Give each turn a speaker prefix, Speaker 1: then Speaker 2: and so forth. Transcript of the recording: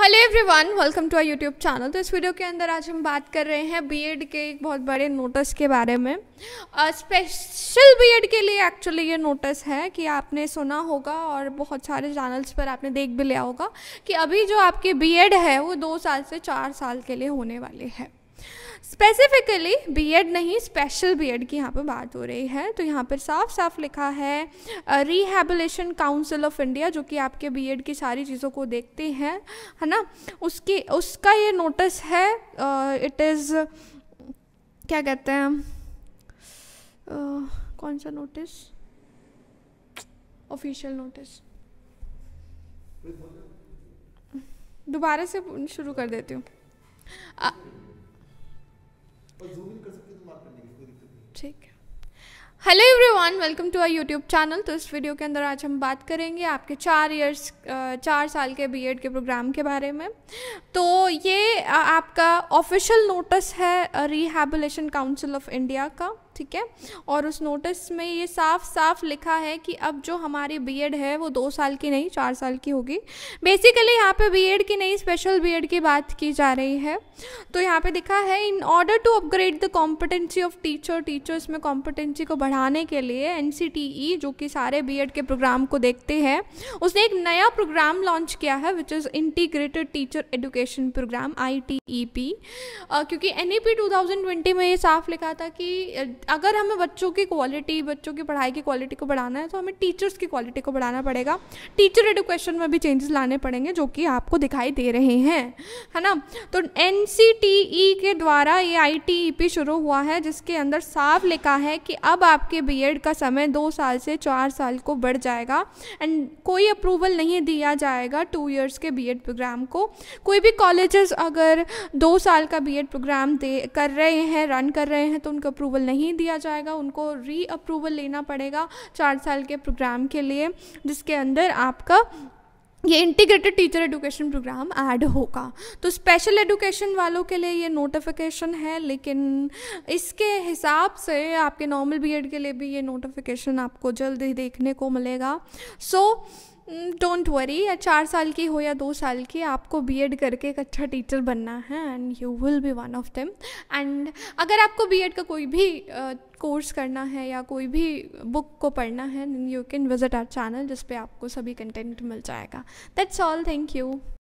Speaker 1: hello everyone welcome to our YouTube channel तो इस video के अंदर आज हम बात कर रहे हैं बीएड के एक बहुत बड़े नोटिस के बारे में स्पेशल uh, बीएड के लिए एक्चुअली ये नोटिस है कि आपने सुना होगा और बहुत सारे चैनल्स पर आपने देख भी लिया होगा कि अभी जो आपकी बीएड है वो दो साल से चार साल के लिए होने वाले है स्पेसिफिकली बीएड नहीं स्पेशल बीएड की यहाँ पर बात हो रही है तो यहाँ पर साफ साफ लिखा है रिहेबिलेशन काउंसिल ऑफ इंडिया जो कि आपके बीएड की सारी चीज़ों को देखते हैं है ना उसकी उसका ये नोटिस है इट इज़ क्या कहते हैं uh, कौन सा नोटिस ऑफिशियल नोटिस दोबारा से शुरू कर देती हूँ तो ठीक है hello everyone welcome to our YouTube channel तो इस वीडियो के अंदर आज हम बात करेंगे आपके चार इयर्स चार साल के बीएड के प्रोग्राम के बारे में तो ये आपका ऑफिशियल नोटिस है रिहेबिलेशन काउंसिल ऑफ इंडिया का ठीक है और उस नोटिस में ये साफ साफ लिखा है कि अब जो हमारी बी है वो दो साल की नहीं चार साल की होगी बेसिकली यहाँ पे बी की नहीं स्पेशल बी की बात की जा रही है तो यहाँ पे लिखा है in order to upgrade the competency of teacher teachers में कॉम्पिटेंसी को बढ़ाने के लिए एन e, जो कि सारे बी के प्रोग्राम को देखते हैं उसने एक नया प्रोग्राम लॉन्च किया है which is integrated teacher education programme I क्योंकि एन ई 2020 में ये साफ लिखा था कि अगर हमें बच्चों की क्वालिटी बच्चों की पढ़ाई की क्वालिटी को बढ़ाना है तो हमें टीचर्स की क्वालिटी को बढ़ाना पड़ेगा टीचर एडुकेशन में भी चेंजेस लाने पड़ेंगे जो कि आपको दिखाई दे रहे हैं है ना तो एन e के द्वारा ये आई e शुरू हुआ है जिसके अंदर साफ लिखा है कि अब आपके बी का समय दो साल से चार साल को बढ़ जाएगा एंड कोई अप्रूवल नहीं दिया जाएगा टू ईयर्स के बी प्रोग्राम को कोई भी कॉलेजेस अगर दो साल का बी प्रोग्राम दे कर रहे हैं रन कर रहे हैं तो उनका अप्रूवल नहीं दिया जाएगा उनको री अप्रूवल लेना पड़ेगा चार साल के प्रोग्राम के लिए जिसके अंदर आपका ये integrated teacher education programme add होगा तो स्पेशल एडुकेशन वालों के लिए ये नोटिफिकेशन है लेकिन इसके हिसाब से आपके नॉर्मल बीएड के लिए भी ये नोटिफिकेशन आपको जल्द ही देखने को मिलेगा सो so, डोंट वरी या चार साल की हो या दो साल की आपको बी एड करके एक अच्छा टीचर बनना है and you will be one of them and अगर आपको बी एड का कोई भी कोर्स uh, करना है या कोई भी बुक को पढ़ना है you can visit our channel जिस आपको सभी कंटेंट मिल जाएगा दैट्स ऑल थैंक यू